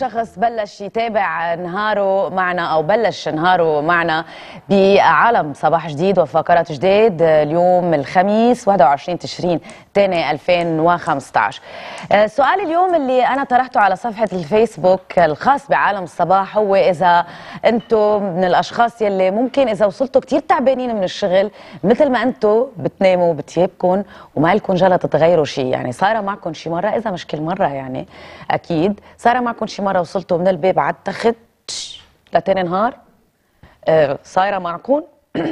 شخص بلش يتابع نهاره معنا او بلش نهاره معنا بعالم صباح جديد وفقرات جديد اليوم الخميس 21 تشرين الثاني 2015 آه، سؤال اليوم اللي انا طرحته على صفحه الفيسبوك الخاص بعالم الصباح هو اذا انتم من الاشخاص يلي ممكن اذا وصلتوا كثير تعبانين من الشغل مثل ما انتم بتناموا بتيابكم وما لكم جلطه تغيروا شيء يعني صار معكم شي مره اذا مش كل مره يعني اكيد صار معكم شي مرة مره وصلتوا من الباب على التخت لتاني نهار آه، صايره معكم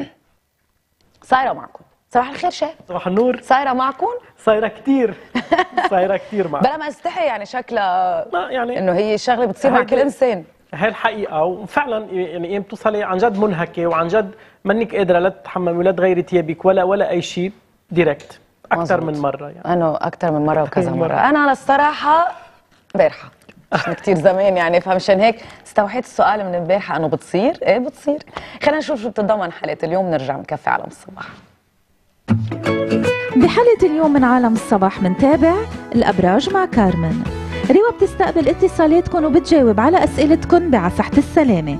صايره معكم صباح الخير شاف صباح النور صايره معكم صايره كثير صايره كثير معكم بلا ما استحي يعني شكلها لا يعني انه هي شغله بتصير مع كل انسان هي الحقيقة وفعلا يعني ايه بتوصلي عن جد منهكة وعن جد منك قادرة لا تتحممي ولا تغيري ثيابك ولا ولا أي شيء ديركت أكثر من مرة يعني أنا أكثر من مرة وكذا مرة. مرة أنا الصراحة بارحة كثير زمان يعني فمشان هيك استوحيت السؤال من امبارح انه بتصير ايه بتصير خلينا نشوف شو بتتضمن حلقه اليوم نرجع نكفي عالم الصباح بحلقه اليوم من عالم الصباح منتابع الابراج مع كارمن ريوا بتستقبل اتصالاتكم وبتجاوب على اسئلتكم بعصحة السلامه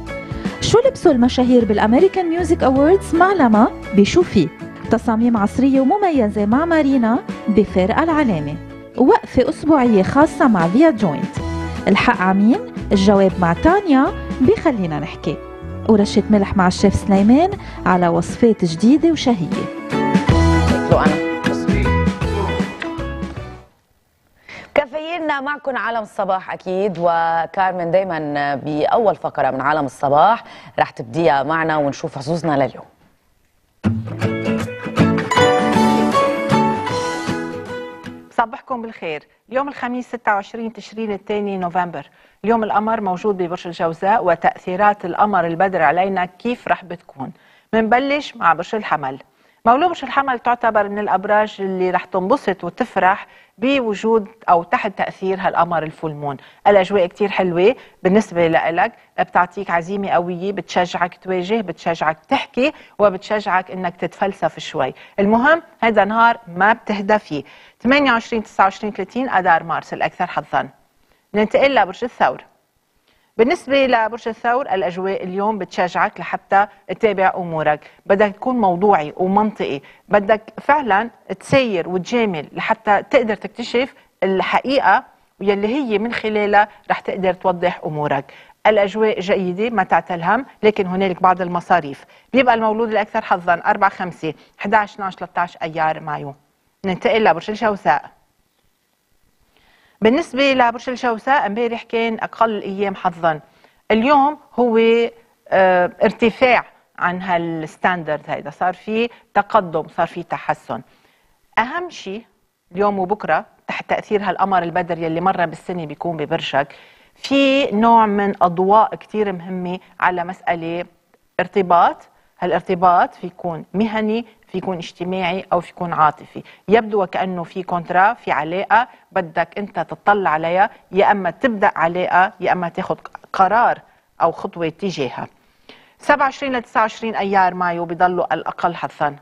شو لبسوا المشاهير بالامريكان ميوزك اووردز مع لما بشوفي تصاميم عصريه ومميزه مع مارينا بفرقه العلامه وقفه اسبوعيه خاصه مع فيا جوينت الحق عمين الجواب مع تانيا بخلينا نحكي ورشة ملح مع الشيف سليمان على وصفات جديدة وشهية لو كافيينا معكم عالم الصباح اكيد وكارمن دايما باول فقره من عالم الصباح رح تبديها معنا ونشوف حظوظنا لليوم صبحكم بالخير اليوم الخميس 26 تشرين الثاني نوفمبر اليوم القمر موجود ببرج الجوزاء وتأثيرات القمر البدر علينا كيف رح بتكون منبلش مع برج الحمل مولود برج الحمل تعتبر من الأبراج اللي رح تنبسط وتفرح بوجود او تحت تاثير هالقمر الفول مون الاجواء كتير حلوه بالنسبه لإلك بتعطيك عزيمه قويه بتشجعك تواجه بتشجعك تحكي وبتشجعك انك تتفلسف شوي المهم هذا نهار ما بتهدى فيه 28 29 30 اذار مارس الاكثر حظا ننتقل لبرج الثور بالنسبة لبرج الثور الأجواء اليوم بتشجعك لحتى تتابع أمورك بدك تكون موضوعي ومنطقي بدك فعلا تسير وتجامل لحتى تقدر تكتشف الحقيقة يلي هي من خلالها رح تقدر توضح أمورك الأجواء جيدة ما تعتلهم لكن هنالك بعض المصاريف بيبقى المولود الأكثر حظا 4 5 11 12 13 أيار مايو ننتقل لبرج الجوزاء بالنسبه لبرج الجوزاء امبارح كان اقل الايام حظا اليوم هو آه، ارتفاع عن هالستاندرد هيدا صار في تقدم صار في تحسن اهم شيء اليوم وبكره تحت تاثير هالقمر البدر يلي مره بالسنه بيكون ببرجك في نوع من اضواء كثير مهمه على مساله ارتباط هالارتباط في يكون مهني في يكون اجتماعي او في يكون عاطفي يبدو وكانه في كونترا في علاقه بدك انت تطلع عليها يا اما تبدا علاقه يا اما تاخذ قرار او خطوه تجاهها 27 ل 29 ايار مايو بضلوا الاقل حظا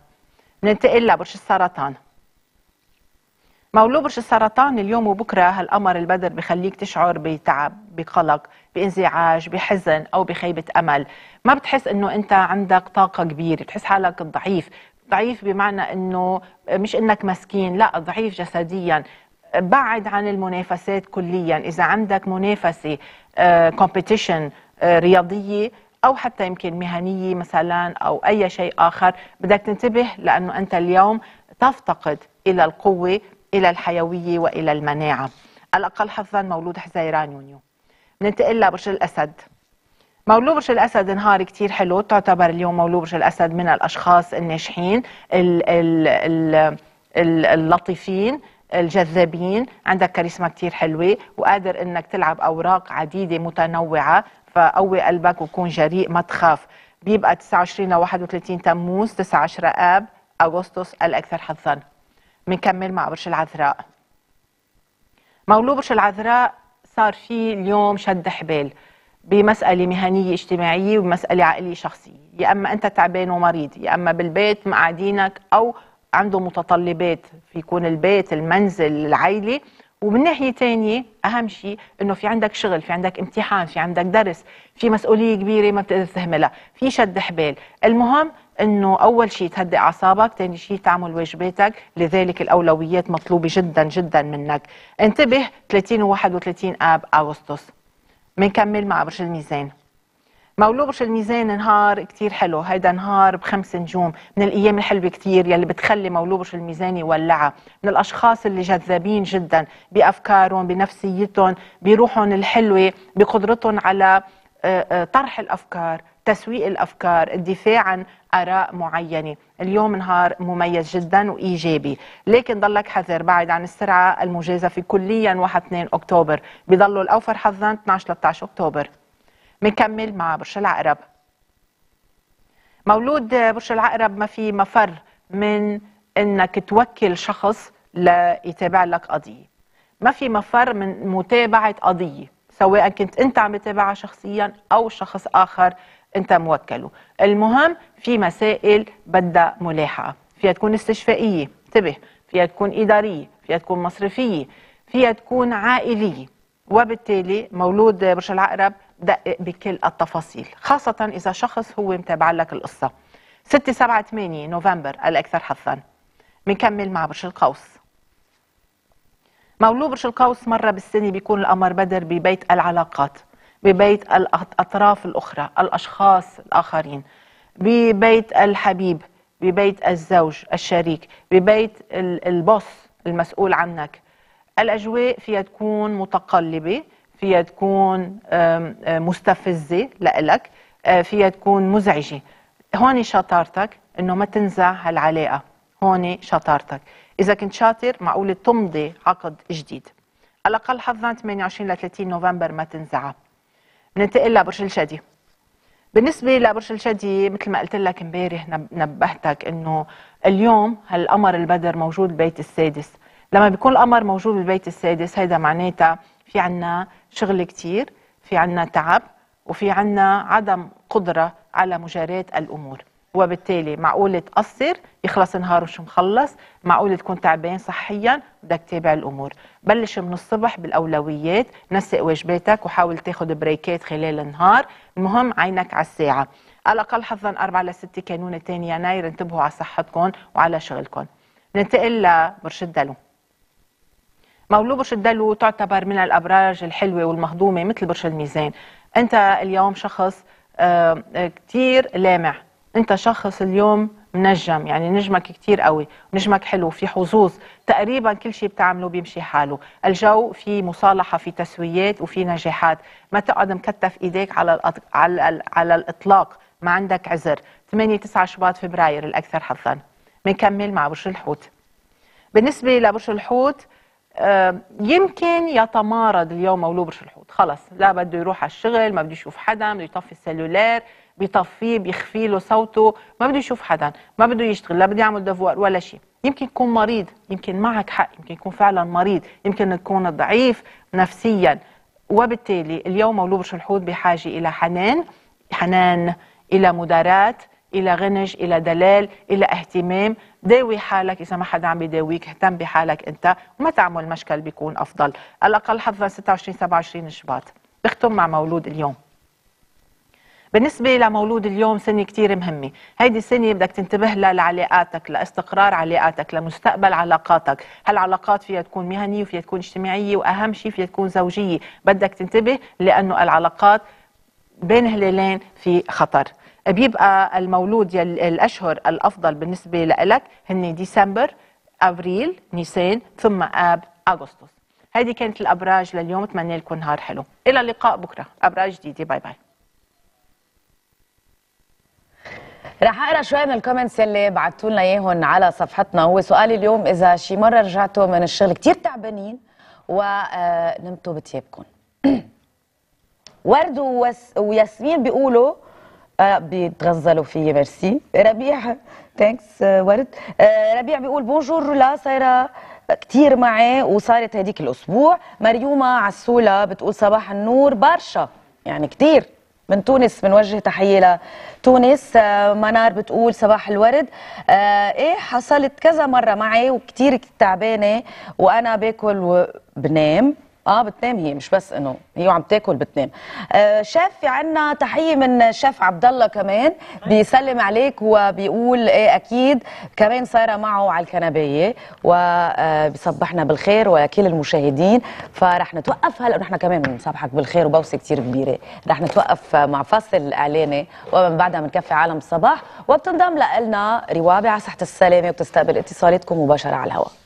ننتقل لبرج السرطان برج السرطان اليوم وبكره هالقمر البدر بخليك تشعر بتعب بقلق بانزعاج بحزن او بخيبه امل ما بتحس انه انت عندك طاقه كبيره بتحس حالك ضعيف ضعيف بمعنى انه مش انك مسكين لا ضعيف جسديا بعد عن المنافسات كليا اذا عندك منافسه كومبيتيشن آه، آه، رياضيه او حتى يمكن مهنيه مثلا او اي شيء اخر بدك تنتبه لانه انت اليوم تفتقد الى القوه إلى الحيوية وإلى المناعة الأقل حظا مولود حزيران يونيو ننتقل لبرج الأسد مولود برج الاسد نهار كثير حلو تعتبر اليوم مولود برج الاسد من الاشخاص الناجحين اللطيفين الجذابين عندك كاريزما كثير حلوه وقادر انك تلعب اوراق عديده متنوعه فقوي قلبك وكون جريء ما تخاف بيبقى 29 ل 31 تموز 9 10 اب اغسطس الاكثر حظا منكمل مع برج العذراء مولود برج العذراء صار في اليوم شد حبال بمسألة مهنية اجتماعية ومسألة عائلية شخصية يا أما أنت تعبان ومريض يا أما بالبيت مقعدينك أو عنده متطلبات فيكون البيت المنزل العائلة ومن ناحية تانية أهم شيء إنه في عندك شغل في عندك امتحان في عندك درس في مسؤولية كبيرة ما بتقدر تهملها في شد حبال المهم انه اول شيء تهدئ اعصابك، ثاني شيء تعمل واجباتك، لذلك الاولويات مطلوبه جدا جدا منك. انتبه 30 و31 اب اغسطس. بنكمل مع برج الميزان. مولو برج الميزان نهار كثير حلو هيدا نهار بخمس نجوم من الايام الحلوه كثير يلي بتخلي مولو برج الميزان يولعها من الاشخاص اللي جذابين جدا بافكارهم بنفسيتهم بروحهم الحلوه بقدرتهم على آه، آه، طرح الافكار تسويق الافكار الدفاع عن اراء معينه اليوم نهار مميز جدا وايجابي لكن ضلك حذر بعد عن السرعه المجازفه كليا 1 2 اكتوبر بضلوا الاوفر حظا 12 13 اكتوبر بنكمل مع برج العقرب مولود برج العقرب ما في مفر من انك توكل شخص ليتابع لك قضيه ما في مفر من متابعه قضيه سواء كنت انت عم تتابعها شخصيا او شخص اخر انت موكله المهم في مسائل بدها ملاحقه فيها تكون استشفائيه انتبه فيها تكون اداريه فيها تكون مصرفيه فيها تكون عائليه وبالتالي مولود برج العقرب دقق بكل التفاصيل خاصة إذا شخص هو متابع لك القصة 6 7 8 نوفمبر الأكثر حظا بنكمل مع برج القوس مولود برج القوس مرة بالسنة بيكون القمر بدر ببيت العلاقات ببيت الأطراف الأخرى الأشخاص الآخرين ببيت الحبيب ببيت الزوج الشريك ببيت البوس المسؤول عنك الأجواء فيها تكون متقلبة فيها تكون آه، مستفزة لإلك آه، فيها تكون مزعجة هون شطارتك انه ما تنزع هالعلاقة هون شطارتك اذا كنت شاطر معقول تمضي عقد جديد على الاقل حظا 28 ل 30 نوفمبر ما تنزعه ننتقل لبرج الجدي بالنسبه لبرج الجدي مثل ما قلت لك امبارح نبهتك انه اليوم هالقمر البدر موجود بالبيت السادس لما بيكون القمر موجود بالبيت السادس هيدا معناتها في عنا شغل كتير في عنا تعب وفي عنا عدم قدره على مجاراه الامور وبالتالي معقول تقصر يخلص نهار وش مخلص معقول تكون تعبان صحيا بدك تتابع الامور بلش من الصبح بالاولويات نسق واجباتك وحاول تاخذ بريكات خلال النهار المهم عينك على الساعه على الاقل حظا 4 ل 6 كانون 2 يناير انتبهوا على صحتكم وعلى شغلكم ننتقل لبرج الدلو مولو برج الدلو تعتبر من الابراج الحلوه والمهضومه مثل برج الميزان انت اليوم شخص آه، آه، كثير لامع انت شخص اليوم منجم يعني نجمك كتير قوي نجمك حلو في حظوظ تقريبا كل شيء بتعمله بيمشي حاله الجو في مصالحة في تسويات وفي نجاحات ما تقعد مكتف ايديك على, الأط... على, ال... على الإطلاق ما عندك عذر 8 9 شباط فبراير الأكثر حظا بنكمل مع برج الحوت بالنسبة لبرج الحوت آه، يمكن يتمارض اليوم مولود الحوت خلص لا بده يروح على الشغل ما بده يشوف حدا بده يطفي السلولار بيطفيه بيخفي له صوته ما بده يشوف حدا ما بده يشتغل لا بده يعمل دفوار ولا شيء يمكن يكون مريض يمكن معك حق يمكن يكون فعلا مريض يمكن يكون ضعيف نفسيا وبالتالي اليوم مولود الحوت بحاجه الى حنان حنان الى مداراه الى غنج الى دلال الى اهتمام داوي حالك اذا ما حدا عم يداويك اهتم بحالك انت وما تعمل مشكل بيكون افضل الاقل حظا 26 27 شباط بختم مع مولود اليوم بالنسبة لمولود اليوم سنة كتير مهمة هيدي السنة بدك تنتبه لها لعلاقاتك لاستقرار علاقاتك لمستقبل علاقاتك هالعلاقات فيها تكون مهنية وفيها تكون اجتماعية وأهم شيء فيها تكون زوجية بدك تنتبه لأنه العلاقات بين هلالين في خطر بيبقى المولود الاشهر الافضل بالنسبه لك هن ديسمبر ابريل نيسان ثم اب اغسطس هذه كانت الابراج لليوم اتمنى لكم نهار حلو الى اللقاء بكره ابراج جديده باي باي رح اقرا شوي من الكومنتس اللي بعتوا لنا اياهم على صفحتنا هو سؤالي اليوم اذا شي مره رجعتوا من الشغل كثير تعبانين ونمتوا آه، بتيابكم ورد وياسمين بيقولوا آه بيتغزلوا فيه ميرسي ربيع ثانكس آه، ورد آه، ربيع بيقول بونجور لا صايره كثير معي وصارت هديك الاسبوع مريومه عسوله بتقول صباح النور برشا يعني كثير من تونس بنوجه تحيه لتونس آه، منار بتقول صباح الورد ايه حصلت كذا مره معي وكثير تعبانه وانا باكل وبنام اه بتنام هي مش بس انه هي وعم تاكل بتنام آه شاف في عنا تحيه من شاف عبد الله كمان بيسلم عليك وبيقول ايه اكيد كمان صايره معه على الكنبايه وبيصبحنا آه، بالخير وكل المشاهدين فرح نتوقف هلا ونحن كمان بنصبحك بالخير وبوسه كثير كبيره رح نتوقف مع فاصل اعلاني ومن بعدها بنكفي عالم الصباح وبتنضم لنا روابع صحه السلامه وبتستقبل اتصالاتكم مباشره على الهواء